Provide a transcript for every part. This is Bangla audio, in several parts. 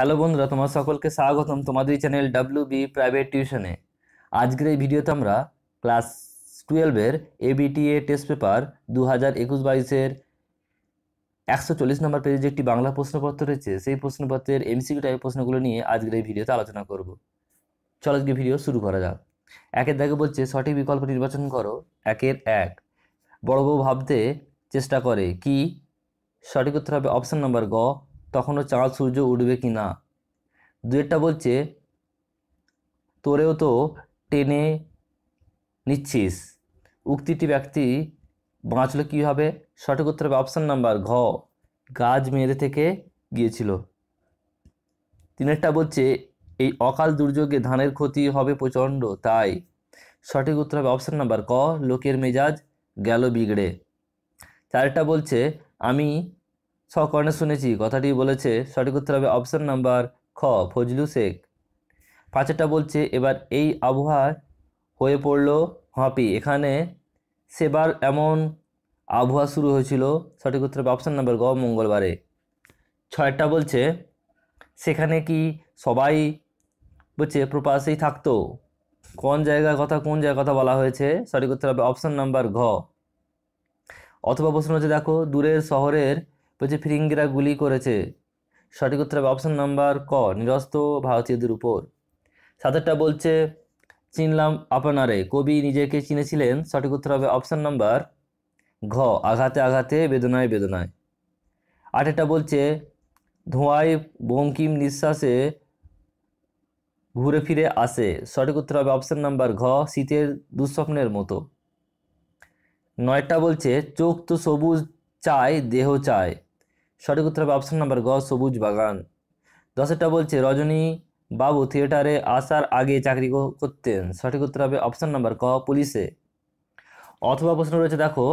হ্যালো বন্ধুরা তোমার সকলকে স্বাগতম তোমাদের চ্যানেল ডাব্লিউ বি প্রাইভেট টিউশনে আজকের এই ভিডিওতে আমরা ক্লাস টুয়েলভের এবিটিএ টেস্ট পেপার দু হাজার একুশ বাইশের একশো চল্লিশ নম্বর পেজে যে একটি বাংলা প্রশ্নপত্র রয়েছে সেই প্রশ্নপত্রের এমসিকিউ টাইপ প্রশ্নগুলো নিয়ে আজকের এই ভিডিওতে আলোচনা করব চলো আজকে ভিডিও শুরু করা যাক একের দাগে বলছে সঠিক বিকল্প নির্বাচন করো একের এক বড় বউ ভাবতে চেষ্টা করে কি সঠিক উত্তর হবে অপশান নম্বর গ তখনও চাঁদ সূর্য উঠবে কি না দুয়েরটা বলছে তোরেও তো টেনে নিচ্ছিস উক্তিটি ব্যক্তি বাঁচলো কী হবে সঠিক উত্তর হবে অপশান নাম্বার ঘ গাছ মেরে থেকে গিয়েছিল তিনেরটা বলছে এই অকাল দুর্যোগে ধানের ক্ষতি হবে প্রচণ্ড তাই সঠিক উত্তর হবে অপশান নাম্বার ক লোকের মেজাজ গেল বিগড়ে চারটা বলছে আমি কর্ণে শুনেছি কথাটি বলেছে সঠিক উত্তর হবে অপশন নাম্বার খ ফজলু শেখ পাঁচেরটা বলছে এবার এই আবহাওয়া হয়ে পড়লো হাঁপি এখানে সেবার এমন আবহাওয়া শুরু হয়েছিল সঠিক উত্তর হবে অপশান নাম্বার গ মঙ্গলবারে ছয়টা বলছে সেখানে কি সবাই বলছে প্রপাশেই থাকতো কোন জায়গার কথা কোন জায়গার কথা বলা হয়েছে সঠিক উত্তর হবে অপশান নাম্বার ঘ অথবা প্রশ্ন হচ্ছে দেখো দূরের শহরের বলছে ফিরিঙ্গিরা গুলি করেছে সঠিক উত্তর হবে অপশান নাম্বার ক নিরস্ত ভারতীয়দের উপর সাতেরটা বলছে চিনলাম আপনারে কবি নিজেকে চিনেছিলেন সঠিক উত্তর হবে অপশান নাম্বার ঘ আঘাতে আঘাতে বেদনায় বেদনায় আটেরটা বলছে ধোঁয়ায় বঙ্কিম নিঃশ্বাসে ঘুরে ফিরে আসে সঠিক উত্তর হবে অপশান নাম্বার ঘ শীতের দুঃস্বপ্নের মতো নয়টা বলছে চোখ তো সবুজ চায় দেহ চায় সঠিক উত্তর হবে অপশন নাম্বার গ সবুজ বাগান দশেরটা বলছে রজনী বাবু থিয়েটারে আসার আগে চাকরি করতেন সঠিক উত্তর হবে অপশন নাম্বার ক পুলিশে অথবা প্রশ্ন রয়েছে দেখো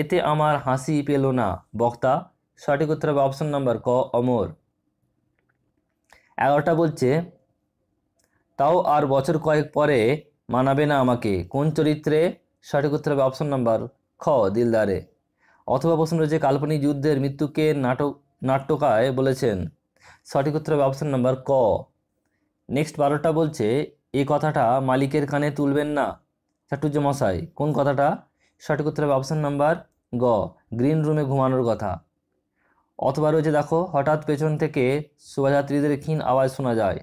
এতে আমার হাসি পেল না বক্তা সঠিক উত্তর হবে অপশন নাম্বার ক অমর এগারোটা বলছে তাও আর বছর কয়েক পরে মানাবে না আমাকে কোন চরিত্রে সঠিক উত্তর হবে অপশন নাম্বার খ দিলদারে অথবা প্রশ্ন রয়েছে কাল্পনিক যুদ্ধের মৃত্যুকে নাটক নাট্যকায় বলেছেন সঠিক উত্তর হবে অপশান নাম্বার ক নেক্সট বারোটা বলছে এই কথাটা মালিকের কানে তুলবেন না চাটুর্য মশাই কোন কথাটা সঠিক উত্তর হবে অপশান নাম্বার গ গ্রিন রুমে ঘুমানোর কথা অথবা রয়েছে দেখো হঠাৎ পেছন থেকে শোভাযাত্রীদের ক্ষীণ আওয়াজ শোনা যায়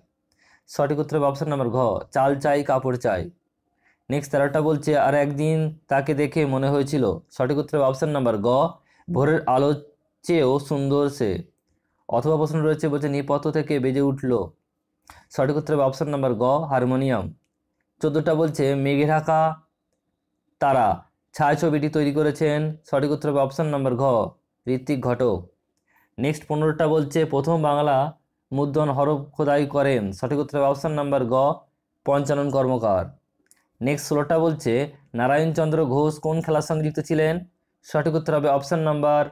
সঠিক উত্তর হবে অপশান নাম্বার ঘ চাল চাই কাপড় চাই নেক্সট তারাটা বলছে আর একদিন তাকে দেখে মনে হয়েছিল সঠিক উত্তর অপশান নাম্বার গ ভোরের আলো চেয়েও সুন্দর সে অথবা প্রশ্ন রয়েছে বলছে নিপথ থেকে বেজে উঠল সঠিক উত্তর অপশান নাম্বার গ হারমোনিয়াম চোদ্দোটা বলছে মেঘে ঢাকা তারা ছায়াছবিটি তৈরি করেছেন সঠিক উত্তর অপশান নাম্বার ঘ ঋত্বিক ঘটক নেক্সট পনেরোটা বলছে প্রথম বাংলা মুদ্রণ হরফ খোদাই করেন সঠিক উত্তর অপশান নাম্বার গ পঞ্চানন কর্মকার নেক্সট ষোলোটা বলছে নারায়ণচন্দ্র ঘোষ কোন খেলার সঙ্গে যুক্ত ছিলেন সঠিক উত্তর হবে অপশান নাম্বার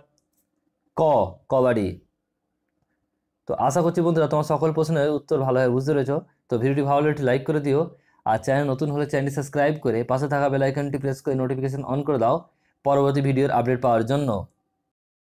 ক কবাডি তো আশা করছি বন্ধুরা তোমার সকল প্রশ্নের উত্তর ভালোভাবে বুঝতে রয়েছো তো ভিডিওটি ভালো লাগলে লাইক করে দিও আর চ্যানেল নতুন হলে চ্যানেলটি সাবস্ক্রাইব করে পাশে থাকা বেলাইকনটি প্রেস করে নোটিফিকেশান অন করে দাও পরবর্তী ভিডিওর আপডেট পাওয়ার জন্য